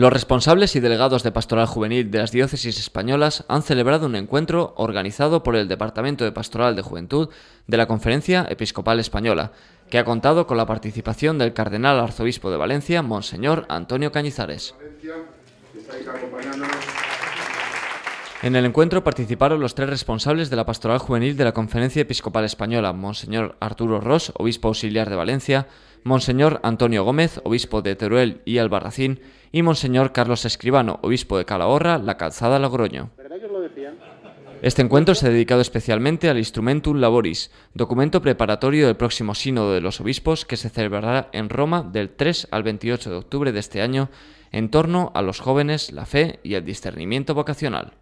Los responsables y delegados de Pastoral Juvenil de las diócesis españolas han celebrado un encuentro organizado por el Departamento de Pastoral de Juventud de la Conferencia Episcopal Española, que ha contado con la participación del Cardenal Arzobispo de Valencia, Monseñor Antonio Cañizares. En el encuentro participaron los tres responsables de la Pastoral Juvenil de la Conferencia Episcopal Española, Monseñor Arturo Ross, obispo auxiliar de Valencia, Monseñor Antonio Gómez, obispo de Teruel y Albarracín, y Monseñor Carlos Escribano, obispo de Calahorra, La Calzada, Logroño. Este encuentro se ha dedicado especialmente al Instrumentum Laboris, documento preparatorio del próximo Sínodo de los Obispos que se celebrará en Roma del 3 al 28 de octubre de este año en torno a los jóvenes, la fe y el discernimiento vocacional.